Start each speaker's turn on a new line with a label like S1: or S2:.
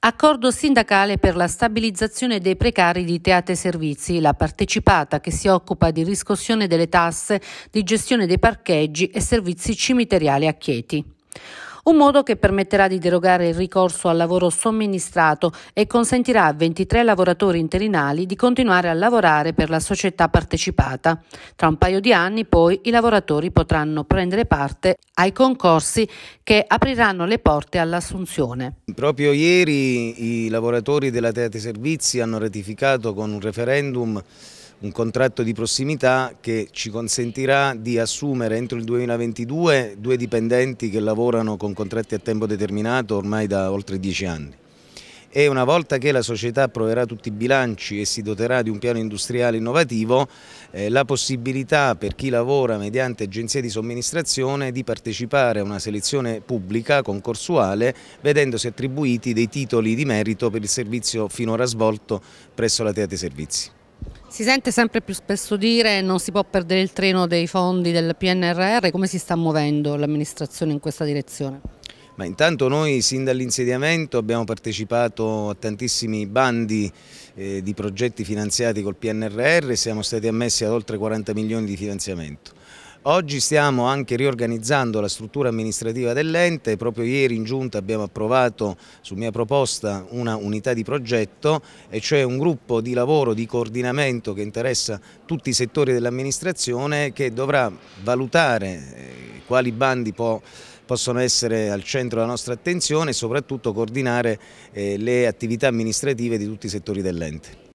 S1: Accordo sindacale per la stabilizzazione dei precari di Teate Servizi, la partecipata che si occupa di riscossione delle tasse, di gestione dei parcheggi e servizi cimiteriali a Chieti. Un modo che permetterà di derogare il ricorso al lavoro somministrato e consentirà a 23 lavoratori interinali di continuare a lavorare per la società partecipata. Tra un paio di anni poi i lavoratori potranno prendere parte ai concorsi che apriranno le porte all'assunzione.
S2: Proprio ieri i lavoratori della Teatri Servizi hanno ratificato con un referendum un contratto di prossimità che ci consentirà di assumere entro il 2022 due dipendenti che lavorano con contratti a tempo determinato ormai da oltre dieci anni. E una volta che la società approverà tutti i bilanci e si doterà di un piano industriale innovativo, eh, la possibilità per chi lavora mediante agenzie di somministrazione di partecipare a una selezione pubblica concorsuale vedendosi attribuiti dei titoli di merito per il servizio finora svolto presso la Teate Servizi.
S1: Si sente sempre più spesso dire che non si può perdere il treno dei fondi del PNRR, come si sta muovendo l'amministrazione in questa direzione?
S2: Ma intanto noi sin dall'insediamento abbiamo partecipato a tantissimi bandi eh, di progetti finanziati col PNRR e siamo stati ammessi ad oltre 40 milioni di finanziamento. Oggi stiamo anche riorganizzando la struttura amministrativa dell'ente, proprio ieri in giunta abbiamo approvato su mia proposta una unità di progetto e cioè un gruppo di lavoro di coordinamento che interessa tutti i settori dell'amministrazione che dovrà valutare eh, quali bandi può possono essere al centro della nostra attenzione e soprattutto coordinare eh, le attività amministrative di tutti i settori dell'ente.